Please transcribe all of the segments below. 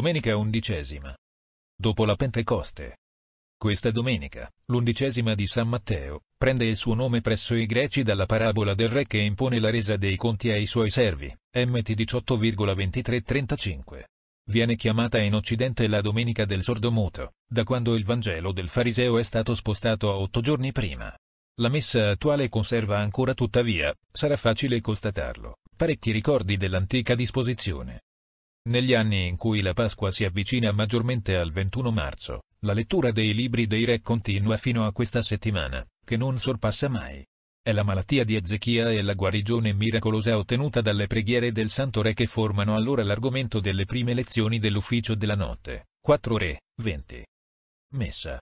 domenica undicesima. Dopo la Pentecoste. Questa domenica, l'undicesima di San Matteo, prende il suo nome presso i greci dalla parabola del re che impone la resa dei conti ai suoi servi, MT 18,2335. Viene chiamata in Occidente la Domenica del sordomuto, da quando il Vangelo del Fariseo è stato spostato a otto giorni prima. La messa attuale conserva ancora tuttavia, sarà facile constatarlo, parecchi ricordi dell'antica disposizione. Negli anni in cui la Pasqua si avvicina maggiormente al 21 marzo, la lettura dei libri dei re continua fino a questa settimana, che non sorpassa mai. È la malattia di Ezechia e la guarigione miracolosa ottenuta dalle preghiere del Santo Re che formano allora l'argomento delle prime lezioni dell'ufficio della notte. 4 Re, 20. Messa.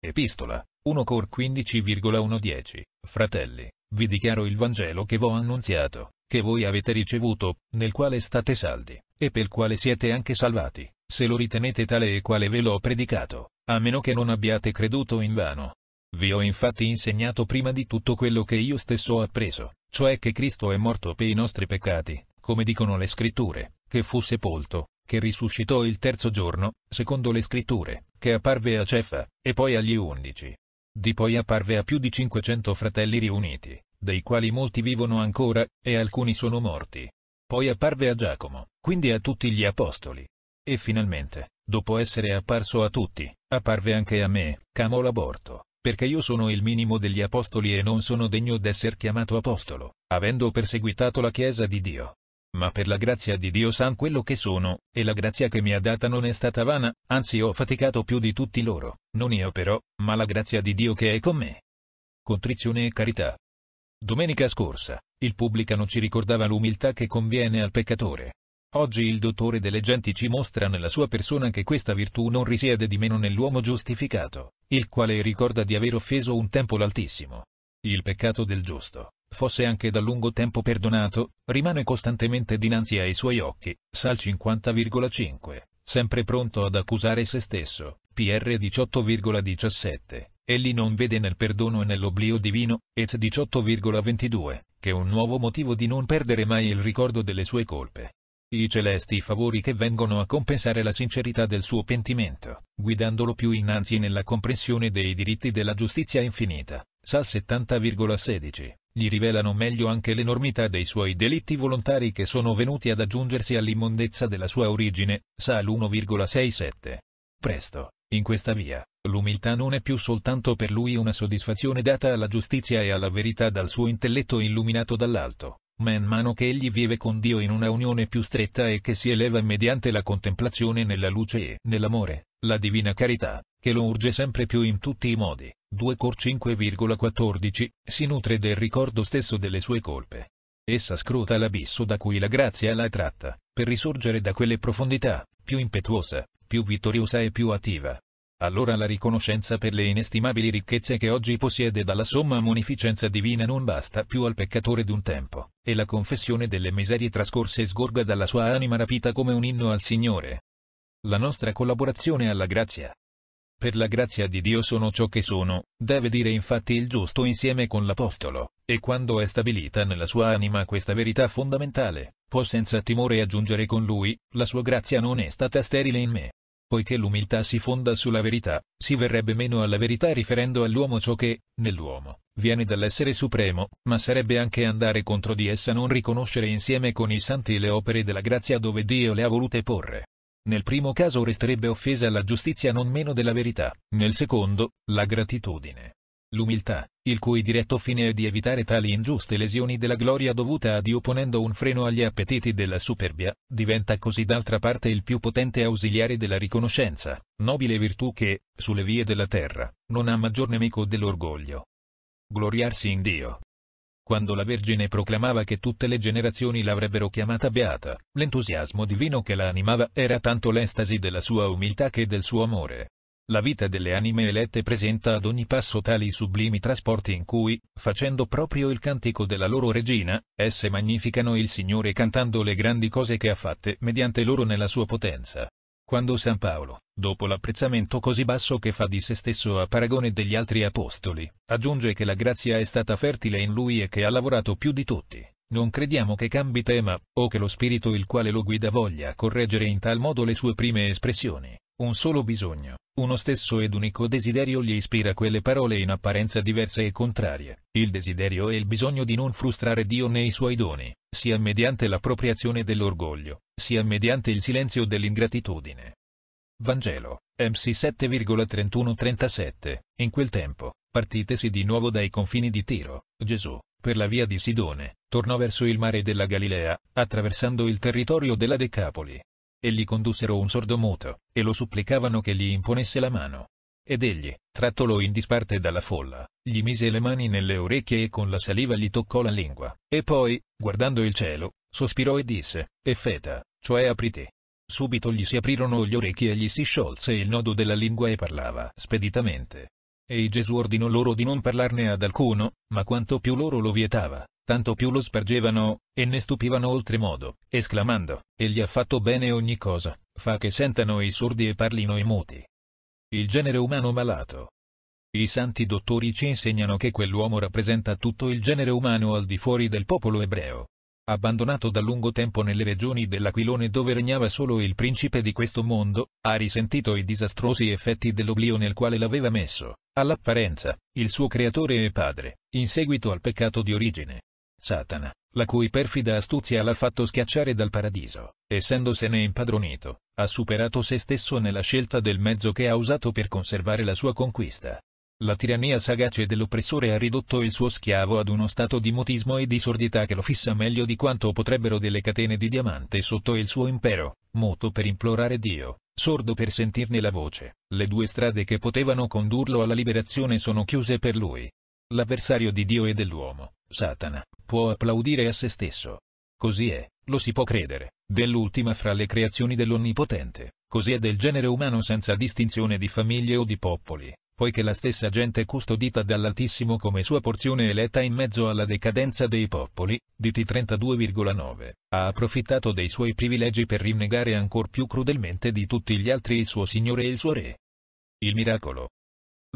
Epistola, 1 Cor 15,110. Fratelli, vi dichiaro il Vangelo che v'ho annunziato, che voi avete ricevuto, nel quale state saldi, e per quale siete anche salvati, se lo ritenete tale e quale ve l'ho predicato, a meno che non abbiate creduto in vano. Vi ho infatti insegnato prima di tutto quello che io stesso ho appreso, cioè che Cristo è morto per i nostri peccati, come dicono le scritture, che fu sepolto, che risuscitò il terzo giorno, secondo le scritture, che apparve a Cefa, e poi agli undici. Di poi apparve a più di 500 fratelli riuniti, dei quali molti vivono ancora, e alcuni sono morti. Poi apparve a Giacomo, quindi a tutti gli apostoli. E finalmente, dopo essere apparso a tutti, apparve anche a me, camo l'aborto, perché io sono il minimo degli apostoli e non sono degno d'essere chiamato apostolo, avendo perseguitato la Chiesa di Dio. Ma per la grazia di Dio san quello che sono, e la grazia che mi ha data non è stata vana, anzi ho faticato più di tutti loro, non io però, ma la grazia di Dio che è con me. Contrizione e carità. Domenica scorsa, il pubblicano ci ricordava l'umiltà che conviene al peccatore. Oggi il dottore delle genti ci mostra nella sua persona che questa virtù non risiede di meno nell'uomo giustificato, il quale ricorda di aver offeso un tempo l'Altissimo. Il peccato del giusto, fosse anche da lungo tempo perdonato, rimane costantemente dinanzi ai suoi occhi, Sal 50,5, sempre pronto ad accusare se stesso, PR 18,17. Egli non vede nel perdono e nell'oblio divino, Ez 18,22, che un nuovo motivo di non perdere mai il ricordo delle sue colpe. I celesti favori che vengono a compensare la sincerità del suo pentimento, guidandolo più innanzi nella comprensione dei diritti della giustizia infinita. Sal 70,16 gli rivelano meglio anche l'enormità dei suoi delitti volontari che sono venuti ad aggiungersi all'immondezza della sua origine, Sal 1,67. Presto, in questa via, l'umiltà non è più soltanto per lui una soddisfazione data alla giustizia e alla verità dal suo intelletto illuminato dall'alto, ma in mano che egli vive con Dio in una unione più stretta e che si eleva mediante la contemplazione nella luce e nell'amore, la divina carità, che lo urge sempre più in tutti i modi. 2 Cor 5,14, si nutre del ricordo stesso delle sue colpe. Essa scruta l'abisso da cui la grazia la tratta, per risorgere da quelle profondità, più impetuosa, più vittoriosa e più attiva. Allora la riconoscenza per le inestimabili ricchezze che oggi possiede dalla somma munificenza divina non basta più al peccatore d'un tempo, e la confessione delle miserie trascorse sgorga dalla sua anima rapita come un inno al Signore. La nostra collaborazione alla grazia. Per la grazia di Dio sono ciò che sono, deve dire infatti il giusto insieme con l'Apostolo, e quando è stabilita nella sua anima questa verità fondamentale, può senza timore aggiungere con lui, la sua grazia non è stata sterile in me, poiché l'umiltà si fonda sulla verità, si verrebbe meno alla verità riferendo all'uomo ciò che, nell'uomo, viene dall'essere supremo, ma sarebbe anche andare contro di essa non riconoscere insieme con i santi le opere della grazia dove Dio le ha volute porre. Nel primo caso resterebbe offesa la giustizia non meno della verità, nel secondo, la gratitudine l'umiltà, il cui diretto fine è di evitare tali ingiuste lesioni della gloria dovuta a Dio ponendo un freno agli appetiti della superbia, diventa così d'altra parte il più potente ausiliare della riconoscenza, nobile virtù che, sulle vie della terra, non ha maggior nemico dell'orgoglio. Gloriarsi in Dio. Quando la Vergine proclamava che tutte le generazioni l'avrebbero chiamata beata, l'entusiasmo divino che la animava era tanto l'estasi della sua umiltà che del suo amore. La vita delle anime elette presenta ad ogni passo tali sublimi trasporti in cui, facendo proprio il cantico della loro regina, esse magnificano il Signore cantando le grandi cose che ha fatte mediante loro nella sua potenza. Quando San Paolo, dopo l'apprezzamento così basso che fa di se stesso a paragone degli altri apostoli, aggiunge che la grazia è stata fertile in lui e che ha lavorato più di tutti, non crediamo che cambi tema, o che lo spirito il quale lo guida voglia correggere in tal modo le sue prime espressioni. Un solo bisogno, uno stesso ed unico desiderio gli ispira quelle parole in apparenza diverse e contrarie, il desiderio e il bisogno di non frustrare Dio nei suoi doni, sia mediante l'appropriazione dell'orgoglio, sia mediante il silenzio dell'ingratitudine. Vangelo, MC 7,31-37, in quel tempo, partitesi di nuovo dai confini di Tiro, Gesù, per la via di Sidone, tornò verso il mare della Galilea, attraversando il territorio della Decapoli e gli condussero un sordomuto, e lo supplicavano che gli imponesse la mano. Ed egli, trattolo in disparte dalla folla, gli mise le mani nelle orecchie e con la saliva gli toccò la lingua, e poi, guardando il cielo, sospirò e disse, Effeta, cioè apriti. Subito gli si aprirono gli orecchi e gli si sciolse il nodo della lingua e parlava speditamente. E Gesù ordinò loro di non parlarne ad alcuno, ma quanto più loro lo vietava, tanto più lo spargevano, e ne stupivano oltremodo, esclamando, egli ha fatto bene ogni cosa, fa che sentano i sordi e parlino i muti. Il genere umano malato. I santi dottori ci insegnano che quell'uomo rappresenta tutto il genere umano al di fuori del popolo ebreo. Abbandonato da lungo tempo nelle regioni dell'Aquilone dove regnava solo il principe di questo mondo, ha risentito i disastrosi effetti dell'oblio nel quale l'aveva messo, all'apparenza, il suo creatore e padre, in seguito al peccato di origine. Satana, la cui perfida astuzia l'ha fatto schiacciare dal paradiso, essendosene impadronito, ha superato se stesso nella scelta del mezzo che ha usato per conservare la sua conquista. La tirannia sagace dell'oppressore ha ridotto il suo schiavo ad uno stato di mutismo e di sordità che lo fissa meglio di quanto potrebbero delle catene di diamante sotto il suo impero, muto per implorare Dio, sordo per sentirne la voce. Le due strade che potevano condurlo alla liberazione sono chiuse per lui. L'avversario di Dio e dell'uomo, Satana può applaudire a se stesso. Così è, lo si può credere, dell'ultima fra le creazioni dell'Onnipotente, così è del genere umano senza distinzione di famiglie o di popoli, poiché la stessa gente custodita dall'Altissimo come sua porzione eletta in mezzo alla decadenza dei popoli, DT 32,9, ha approfittato dei suoi privilegi per rinnegare ancor più crudelmente di tutti gli altri il suo Signore e il suo Re. Il miracolo.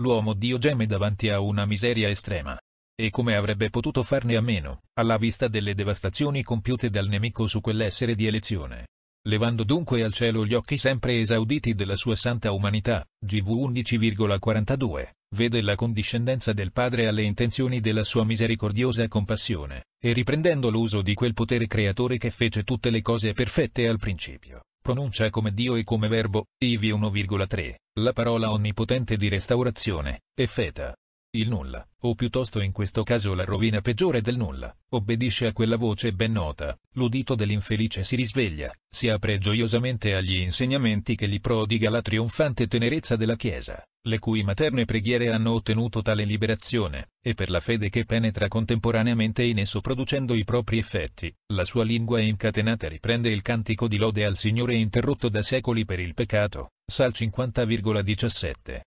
L'uomo Dio geme davanti a una miseria estrema e come avrebbe potuto farne a meno, alla vista delle devastazioni compiute dal nemico su quell'essere di elezione. Levando dunque al cielo gli occhi sempre esauditi della sua santa umanità, GV 11,42, vede la condiscendenza del Padre alle intenzioni della sua misericordiosa compassione, e riprendendo l'uso di quel potere creatore che fece tutte le cose perfette al principio, pronuncia come Dio e come Verbo, IV 1,3, la parola onnipotente di restaurazione, e feta, il nulla, o piuttosto in questo caso la rovina peggiore del nulla, obbedisce a quella voce ben nota, l'udito dell'infelice si risveglia, si apre gioiosamente agli insegnamenti che gli prodiga la trionfante tenerezza della Chiesa, le cui materne preghiere hanno ottenuto tale liberazione, e per la fede che penetra contemporaneamente in esso producendo i propri effetti, la sua lingua incatenata riprende il cantico di lode al Signore interrotto da secoli per il peccato, Sal 50,17.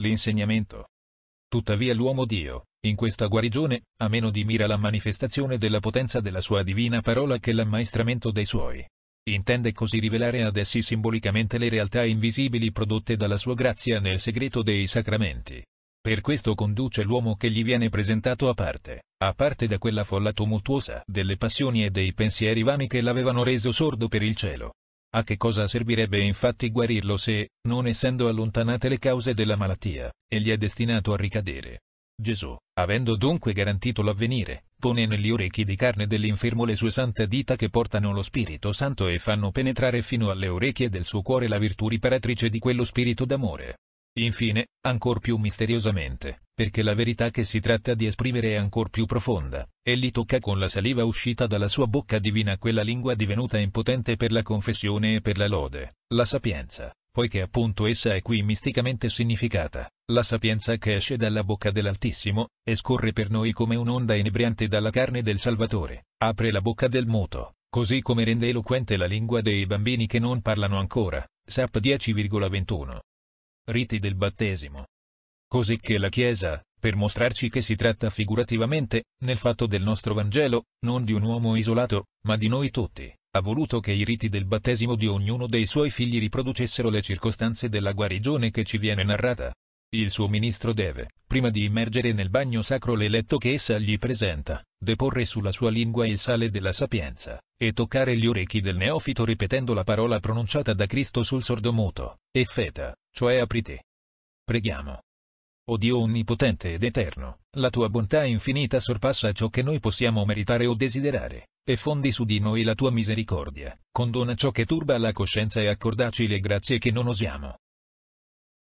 L'insegnamento, Tuttavia l'uomo Dio, in questa guarigione, ha meno di mira la manifestazione della potenza della sua divina parola che l'ammaestramento dei suoi. Intende così rivelare ad essi simbolicamente le realtà invisibili prodotte dalla sua grazia nel segreto dei sacramenti. Per questo conduce l'uomo che gli viene presentato a parte, a parte da quella folla tumultuosa delle passioni e dei pensieri vani che l'avevano reso sordo per il cielo. A che cosa servirebbe infatti guarirlo se, non essendo allontanate le cause della malattia, egli è destinato a ricadere? Gesù, avendo dunque garantito l'avvenire, pone negli orecchi di carne dell'infermo le sue sante dita che portano lo Spirito Santo e fanno penetrare fino alle orecchie del suo cuore la virtù riparatrice di quello spirito d'amore. Infine, ancor più misteriosamente, perché la verità che si tratta di esprimere è ancor più profonda, e egli tocca con la saliva uscita dalla sua bocca divina quella lingua divenuta impotente per la confessione e per la lode, la sapienza, poiché appunto essa è qui misticamente significata, la sapienza che esce dalla bocca dell'Altissimo, e scorre per noi come un'onda inebriante dalla carne del Salvatore, apre la bocca del muto, così come rende eloquente la lingua dei bambini che non parlano ancora, Sap 10,21. Riti del battesimo Così che la Chiesa, per mostrarci che si tratta figurativamente, nel fatto del nostro Vangelo, non di un uomo isolato, ma di noi tutti, ha voluto che i riti del battesimo di ognuno dei suoi figli riproducessero le circostanze della guarigione che ci viene narrata. Il suo ministro deve, prima di immergere nel bagno sacro l'eletto che essa gli presenta, deporre sulla sua lingua il sale della sapienza, e toccare gli orecchi del neofito ripetendo la parola pronunciata da Cristo sul sordomuto, e feta, cioè apriti. Preghiamo o Dio onnipotente ed eterno, la tua bontà infinita sorpassa ciò che noi possiamo meritare o desiderare, e fondi su di noi la tua misericordia, condona ciò che turba la coscienza e accordaci le grazie che non osiamo.